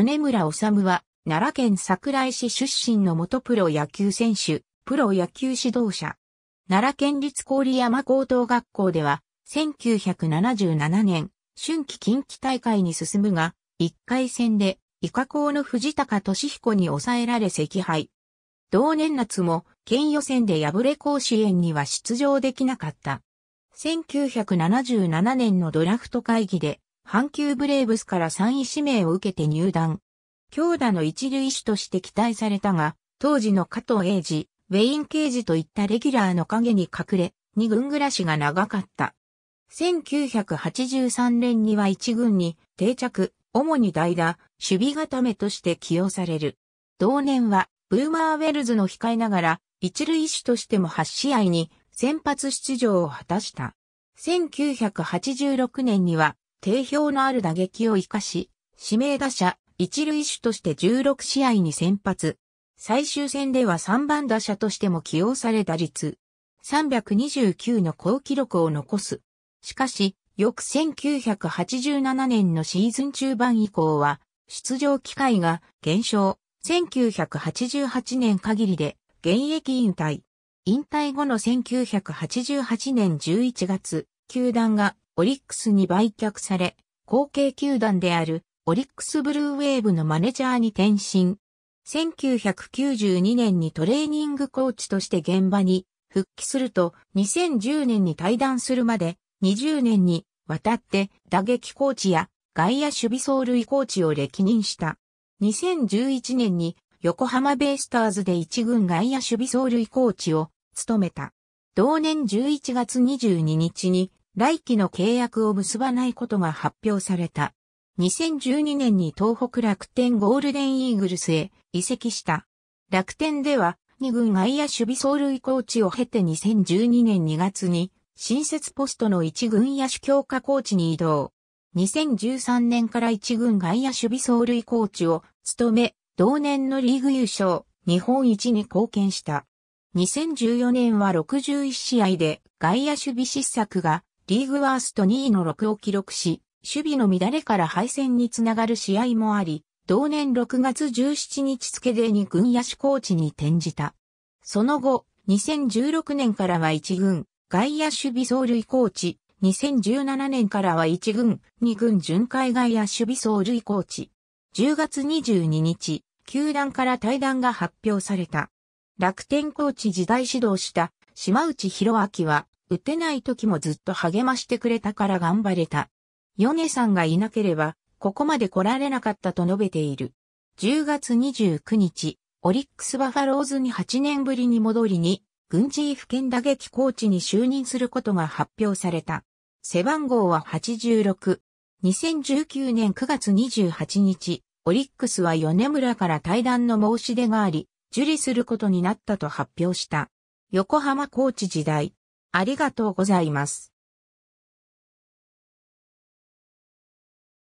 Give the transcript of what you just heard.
米村治は、奈良県桜井市出身の元プロ野球選手、プロ野球指導者。奈良県立郡山高等学校では、1977年、春季近畿大会に進むが、1回戦で、伊下校の藤高俊彦に抑えられ惜敗。同年夏も、県予選で敗れ甲子園には出場できなかった。1977年のドラフト会議で、阪急ブレーブスから3位指名を受けて入団。強打の一塁手として期待されたが、当時の加藤英二、ウェイン・ケージといったレギュラーの陰に隠れ、二軍暮らしが長かった。1983年には一軍に定着、主に代打、守備固めとして起用される。同年は、ブーマーウェルズの控えながら、一塁手としても8試合に先発出場を果たした。1986年には、定評のある打撃を活かし、指名打者、一塁手として16試合に先発。最終戦では3番打者としても起用され打率329の高記録を残す。しかし、翌1987年のシーズン中盤以降は、出場機会が減少。1988年限りで現役引退。引退後の1988年11月、球団がオリックスに売却され、後継球団であるオリックスブルーウェーブのマネジャーに転身。1992年にトレーニングコーチとして現場に復帰すると2010年に退団するまで20年にわたって打撃コーチや外野守備走塁コーチを歴任した。2011年に横浜ベイスターズで一軍外野守備走塁コーチを務めた。同年11月22日に来期の契約を結ばないことが発表された。2012年に東北楽天ゴールデンイーグルスへ移籍した。楽天では2軍外野守備走塁コーチを経て2012年2月に新設ポストの1軍野手強化コーチに移動。2013年から1軍外野守備走塁コーチを務め、同年のリーグ優勝、日本一に貢献した。2014年は61試合で外野守備失策がリーグワースト2位の6を記録し、守備の乱れから敗戦につながる試合もあり、同年6月17日付で2軍野手コーチに転じた。その後、2016年からは1軍、外野守備走塁コーチ、2017年からは1軍、2軍巡回外野守備走塁コーチ。10月22日、球団から対談が発表された。楽天コーチ時代指導した島内博明は打てない時もずっと励ましてくれたから頑張れた。ヨネさんがいなければ、ここまで来られなかったと述べている。10月29日、オリックスバファローズに8年ぶりに戻りに、軍事府県打撃コーチに就任することが発表された。背番号は86。2019年9月28日、オリックスは米村から対談の申し出があり、受理することになったと発表した。横浜コーチ時代、ありがとうございます。